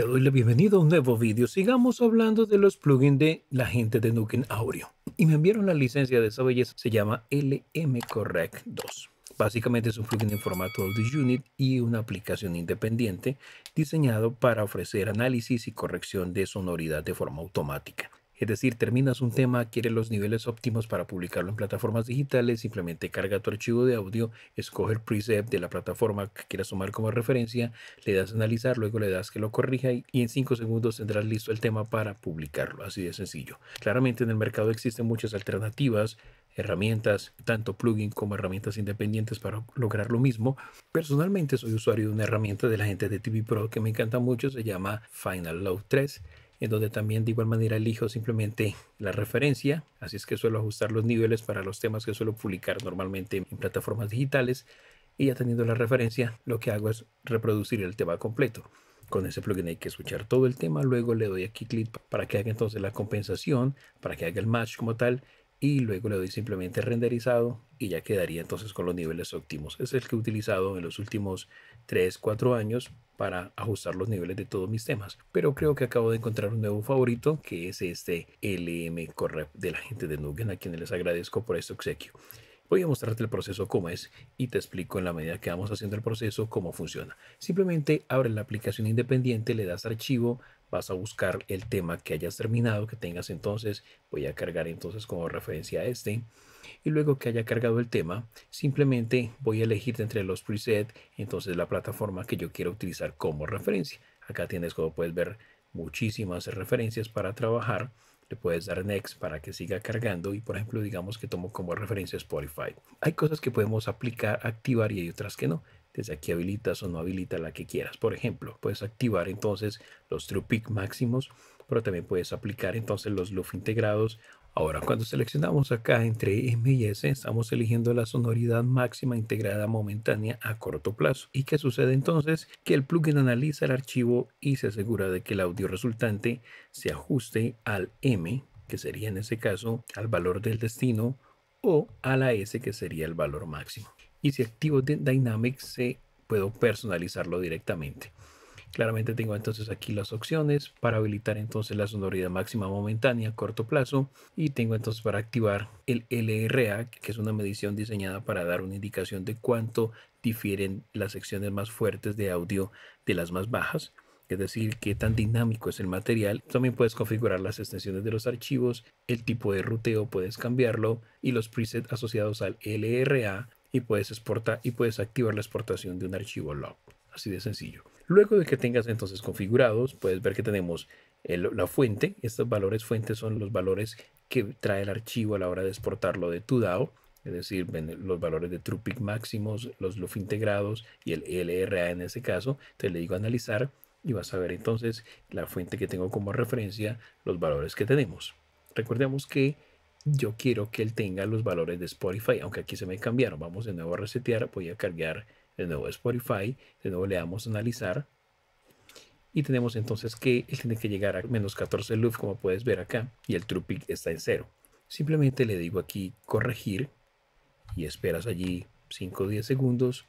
Te doy la bienvenida a un nuevo vídeo. Sigamos hablando de los plugins de la gente de Nuken Audio. Y me enviaron la licencia de esa belleza. Se llama LM Correct 2. Básicamente es un plugin en formato Audio Unit y una aplicación independiente diseñado para ofrecer análisis y corrección de sonoridad de forma automática. Es decir, terminas un tema, quieres los niveles óptimos para publicarlo en plataformas digitales, simplemente carga tu archivo de audio, escoge el preset de la plataforma que quieras tomar como referencia, le das analizar, luego le das que lo corrija y, en 5 segundos tendrás listo el tema para publicarlo. Así de sencillo. Claramente en el mercado existen muchas alternativas, herramientas, tanto plugin como herramientas independientes para lograr lo mismo. Personalmente soy usuario de una herramienta de la gente de TV Pro que me encanta mucho, se llama Final Load 3 en donde también de igual manera elijo simplemente la referencia, así es que suelo ajustar los niveles para los temas que suelo publicar normalmente en plataformas digitales y ya teniendo la referencia lo que hago es reproducir el tema completo. Con ese plugin hay que escuchar todo el tema, luego le doy aquí clic para que haga entonces la compensación, para que haga el match como tal y luego le doy simplemente renderizado y ya quedaría entonces con los niveles óptimos. Es el que he utilizado en los últimos 3, 4 años para ajustar los niveles de todos mis temas. Pero creo que acabo de encontrar un nuevo favorito que es este LM Correp de la gente de Nugen a quienes les agradezco por este obsequio. Voy a mostrarte el proceso cómo es y te explico en la medida que vamos haciendo el proceso cómo funciona. Simplemente abre la aplicación independiente, le das archivo, vas a buscar el tema que hayas terminado, que tengas entonces, voy a cargar entonces como referencia a este, y luego que haya cargado el tema, simplemente voy a elegir entre los presets, entonces la plataforma que yo quiero utilizar como referencia. Acá tienes como puedes ver muchísimas referencias para trabajar, le puedes dar next para que siga cargando y por ejemplo digamos que tomo como referencia Spotify. Hay cosas que podemos aplicar, activar y hay otras que no. Desde aquí habilitas o no habilitas la que quieras. Por ejemplo, puedes activar entonces los True Peak máximos, pero también puedes aplicar entonces los Loof integrados. Ahora, cuando seleccionamos acá entre M y S, estamos eligiendo la sonoridad máxima integrada momentánea a corto plazo. ¿Y qué sucede entonces? Que el plugin analiza el archivo y se asegura de que el audio resultante se ajuste al M, que sería en ese caso al valor del destino, o a la S, que sería el valor máximo y si activo DYNAMIC, se puedo personalizarlo directamente. Claramente tengo entonces aquí las opciones para habilitar entonces la sonoridad máxima momentánea a corto plazo y tengo entonces para activar el LRA, que es una medición diseñada para dar una indicación de cuánto difieren las secciones más fuertes de audio de las más bajas. Es decir, qué tan dinámico es el material. También puedes configurar las extensiones de los archivos, el tipo de ruteo puedes cambiarlo y los presets asociados al LRA y puedes exportar y puedes activar la exportación de un archivo log. Así de sencillo. Luego de que tengas entonces configurados, puedes ver que tenemos la fuente. Estos valores fuentes son los valores que trae el archivo a la hora de exportarlo de tu DAO. Es decir, los valores de TruePic máximos, los LUF integrados y el LRA en ese caso. Te le digo analizar y vas a ver entonces la fuente que tengo como referencia, los valores que tenemos. Recordemos que yo quiero que él tenga los valores de Spotify, aunque aquí se me cambiaron. Vamos de nuevo a resetear, voy a cargar de nuevo Spotify, de nuevo le damos analizar. Y tenemos entonces que él tiene que llegar a menos 14 luf, como puedes ver acá, y el true está en cero. Simplemente le digo aquí corregir y esperas allí 5 o 10 segundos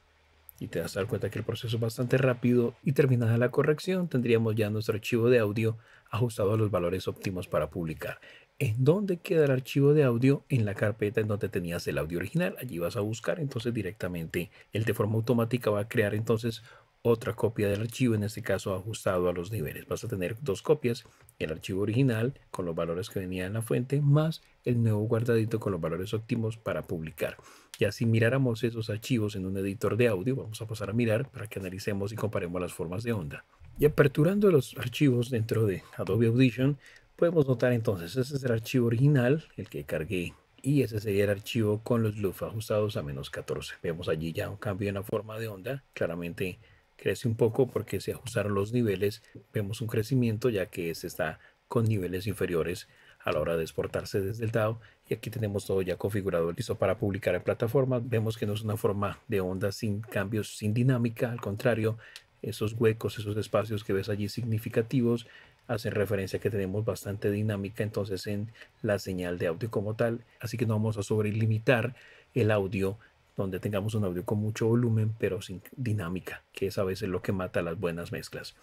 y te das a dar cuenta que el proceso es bastante rápido y terminada la corrección tendríamos ya nuestro archivo de audio ajustado a los valores óptimos para publicar en dónde queda el archivo de audio en la carpeta en donde tenías el audio original. Allí vas a buscar, entonces directamente el de forma automática va a crear entonces otra copia del archivo, en este caso ajustado a los niveles. Vas a tener dos copias, el archivo original con los valores que venía en la fuente, más el nuevo guardadito con los valores óptimos para publicar. Y así miráramos esos archivos en un editor de audio, vamos a pasar a mirar para que analicemos y comparemos las formas de onda. Y aperturando los archivos dentro de Adobe Audition, Podemos notar entonces, ese es el archivo original, el que cargué, y ese sería el archivo con los LUF ajustados a menos 14. Vemos allí ya un cambio en la forma de onda, claramente crece un poco porque se ajustaron los niveles, vemos un crecimiento ya que este está con niveles inferiores a la hora de exportarse desde el DAO y aquí tenemos todo ya configurado listo para publicar en plataforma vemos que no es una forma de onda sin cambios sin dinámica al contrario esos huecos esos espacios que ves allí significativos Hacen referencia que tenemos bastante dinámica entonces en la señal de audio como tal, así que no vamos a sobrelimitar el audio donde tengamos un audio con mucho volumen pero sin dinámica, que es a veces lo que mata las buenas mezclas.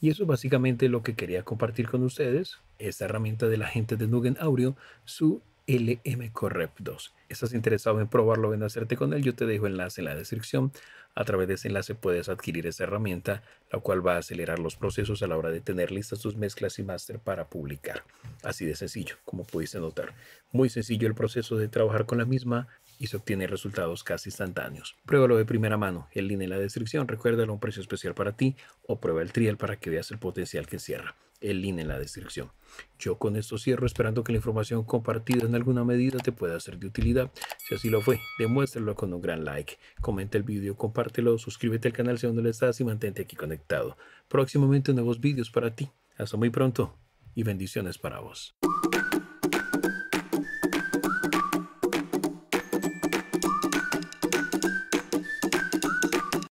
Y eso es básicamente lo que quería compartir con ustedes, esta herramienta de la gente de Nugen Audio, su LM lmcorep 2 ¿Estás interesado en probarlo o en hacerte con él? Yo te dejo enlace en la descripción. A través de ese enlace puedes adquirir esa herramienta, la cual va a acelerar los procesos a la hora de tener listas tus mezclas y máster para publicar. Así de sencillo, como pudiste notar. Muy sencillo el proceso de trabajar con la misma y se obtienen resultados casi instantáneos. Pruébalo de primera mano, el link en la descripción. Recuérdalo un precio especial para ti o prueba el trial para que veas el potencial que encierra el link en la descripción. Yo con esto cierro esperando que la información compartida en alguna medida te pueda ser de utilidad. Si así lo fue, demuéstralo con un gran like. Comenta el video, compártelo, suscríbete al canal si aún no lo estás y mantente aquí conectado. Próximamente nuevos vídeos para ti. Hasta muy pronto y bendiciones para vos.